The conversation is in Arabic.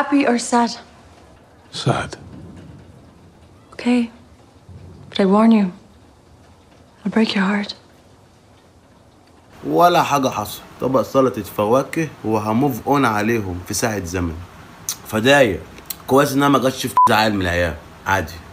Happy or sad? Sad. Okay. But I warn you, I'll break your heart. ولا حاجة حصل طبق سلطة فواكه وهموف اون عليهم في ساعة زمن فضايق كويس انها ما جاتش في زعل من العيال عادي